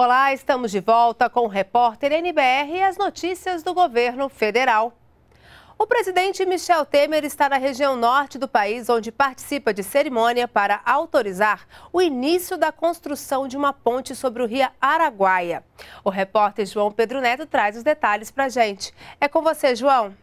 Olá, estamos de volta com o repórter NBR e as notícias do governo federal. O presidente Michel Temer está na região norte do país, onde participa de cerimônia para autorizar o início da construção de uma ponte sobre o rio Araguaia. O repórter João Pedro Neto traz os detalhes para a gente. É com você, João.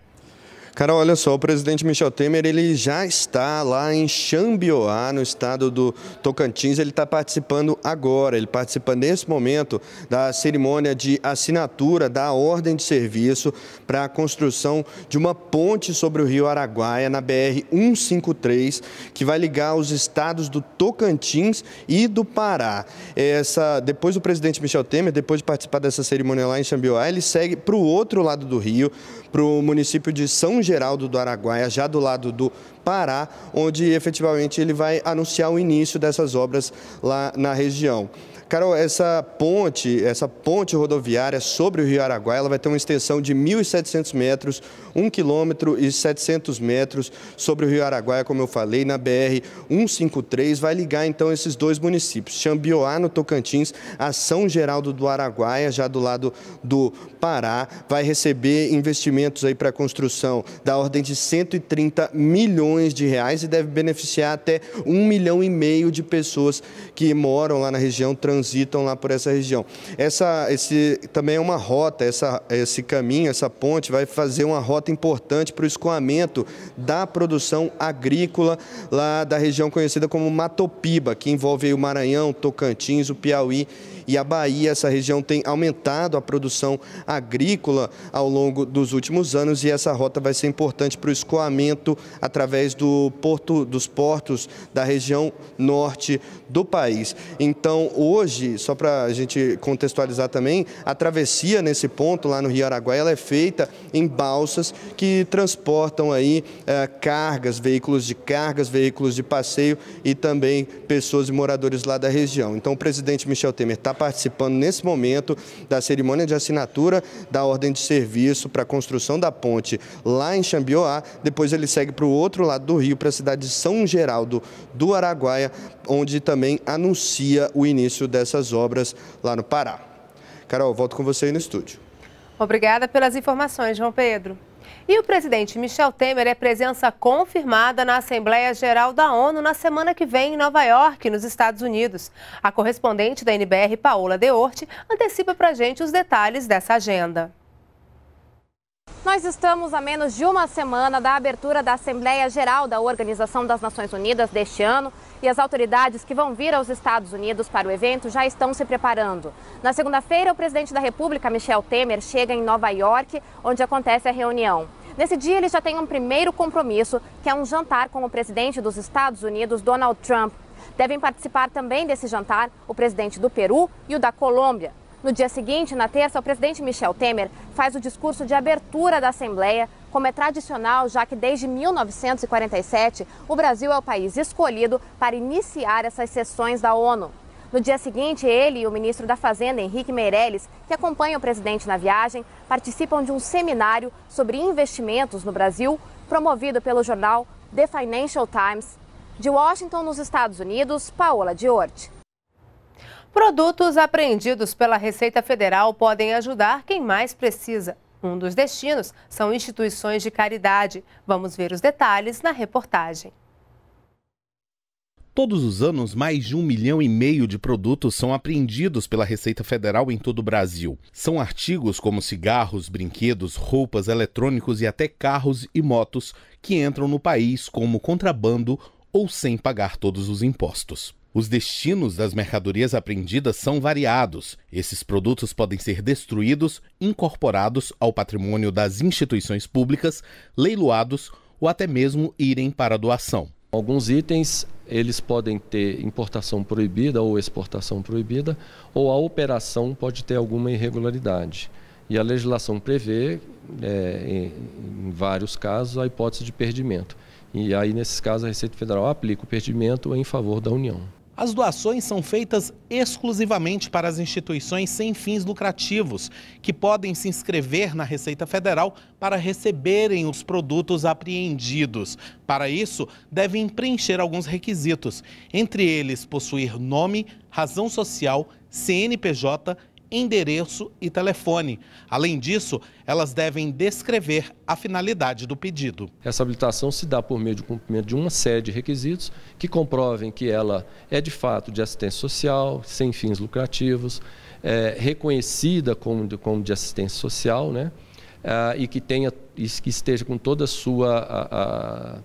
Carol, olha só, o presidente Michel Temer ele já está lá em Xambioá, no estado do Tocantins. Ele está participando agora, ele participa nesse momento da cerimônia de assinatura da ordem de serviço para a construção de uma ponte sobre o rio Araguaia na BR-153, que vai ligar os estados do Tocantins e do Pará. Essa, depois do presidente Michel Temer, depois de participar dessa cerimônia lá em Xambioá, ele segue para o outro lado do rio para o município de São Geraldo do Araguaia, já do lado do Pará, onde efetivamente ele vai anunciar o início dessas obras lá na região. Carol, essa ponte, essa ponte rodoviária sobre o Rio Araguaia, ela vai ter uma extensão de 1.700 metros, 1 quilômetro e 700 metros sobre o Rio Araguaia, como eu falei, na BR 153, vai ligar então esses dois municípios, Xambioá, no Tocantins, a São Geraldo do Araguaia, já do lado do Pará, vai receber investimentos aí para a construção da ordem de 130 milhões de reais e deve beneficiar até um milhão e meio de pessoas que moram lá na região trans transitam lá por essa região. Essa, esse também é uma rota, essa, esse caminho, essa ponte vai fazer uma rota importante para o escoamento da produção agrícola lá da região conhecida como Matopiba, que envolve o Maranhão, Tocantins, o Piauí e a Bahia, essa região tem aumentado a produção agrícola ao longo dos últimos anos e essa rota vai ser importante para o escoamento através do porto, dos portos da região norte do país. Então, hoje, só para a gente contextualizar também, a travessia nesse ponto, lá no Rio Araguaia, ela é feita em balsas que transportam aí eh, cargas, veículos de cargas, veículos de passeio e também pessoas e moradores lá da região. Então, o presidente Michel Temer está participando nesse momento da cerimônia de assinatura da ordem de serviço para a construção da ponte lá em Xambioá. Depois ele segue para o outro lado do rio, para a cidade de São Geraldo do Araguaia, onde também anuncia o início dessas obras lá no Pará. Carol, volto com você aí no estúdio. Obrigada pelas informações, João Pedro. E o presidente Michel Temer é presença confirmada na Assembleia Geral da ONU na semana que vem em Nova York, nos Estados Unidos. A correspondente da NBR, Paola Deorte, antecipa para a gente os detalhes dessa agenda. Nós estamos a menos de uma semana da abertura da Assembleia Geral da Organização das Nações Unidas deste ano e as autoridades que vão vir aos Estados Unidos para o evento já estão se preparando. Na segunda-feira, o presidente da República, Michel Temer, chega em Nova York, onde acontece a reunião. Nesse dia, ele já tem um primeiro compromisso, que é um jantar com o presidente dos Estados Unidos, Donald Trump. Devem participar também desse jantar o presidente do Peru e o da Colômbia. No dia seguinte, na terça, o presidente Michel Temer faz o discurso de abertura da Assembleia como é tradicional, já que desde 1947 o Brasil é o país escolhido para iniciar essas sessões da ONU. No dia seguinte, ele e o ministro da Fazenda, Henrique Meirelles, que acompanha o presidente na viagem, participam de um seminário sobre investimentos no Brasil, promovido pelo jornal The Financial Times. De Washington, nos Estados Unidos, Paola Diorte. Produtos apreendidos pela Receita Federal podem ajudar quem mais precisa. Um dos destinos são instituições de caridade. Vamos ver os detalhes na reportagem. Todos os anos, mais de um milhão e meio de produtos são apreendidos pela Receita Federal em todo o Brasil. São artigos como cigarros, brinquedos, roupas, eletrônicos e até carros e motos que entram no país como contrabando ou sem pagar todos os impostos. Os destinos das mercadorias apreendidas são variados. Esses produtos podem ser destruídos, incorporados ao patrimônio das instituições públicas, leiloados ou até mesmo irem para doação. Alguns itens eles podem ter importação proibida ou exportação proibida, ou a operação pode ter alguma irregularidade. E a legislação prevê, é, em, em vários casos, a hipótese de perdimento. E aí, nesses casos, a Receita Federal aplica o perdimento em favor da União. As doações são feitas exclusivamente para as instituições sem fins lucrativos, que podem se inscrever na Receita Federal para receberem os produtos apreendidos. Para isso, devem preencher alguns requisitos, entre eles possuir nome, razão social, CNPJ endereço e telefone. Além disso, elas devem descrever a finalidade do pedido. Essa habilitação se dá por meio do cumprimento de uma série de requisitos que comprovem que ela é de fato de assistência social, sem fins lucrativos, é, reconhecida como de, como de assistência social, né? Ah, e que tenha que esteja com toda a sua a, a,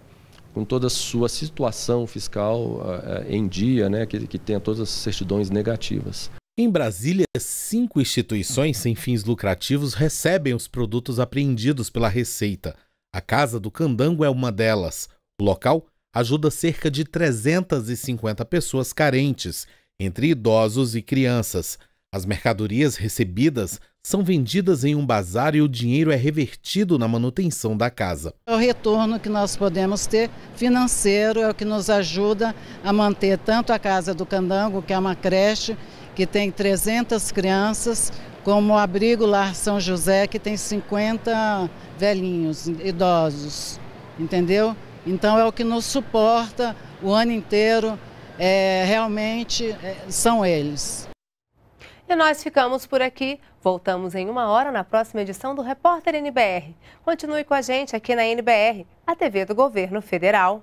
com toda a sua situação fiscal ah, em dia, né, que, que tenha todas as certidões negativas. Em Brasília, cinco instituições sem fins lucrativos recebem os produtos apreendidos pela Receita. A Casa do Candango é uma delas. O local ajuda cerca de 350 pessoas carentes, entre idosos e crianças. As mercadorias recebidas são vendidas em um bazar e o dinheiro é revertido na manutenção da casa. É o retorno que nós podemos ter financeiro é o que nos ajuda a manter tanto a Casa do Candango, que é uma creche, que tem 300 crianças, como o abrigo Lar São José, que tem 50 velhinhos, idosos, entendeu? Então é o que nos suporta o ano inteiro, é, realmente é, são eles. E nós ficamos por aqui. Voltamos em uma hora na próxima edição do Repórter NBR. Continue com a gente aqui na NBR, a TV do Governo Federal.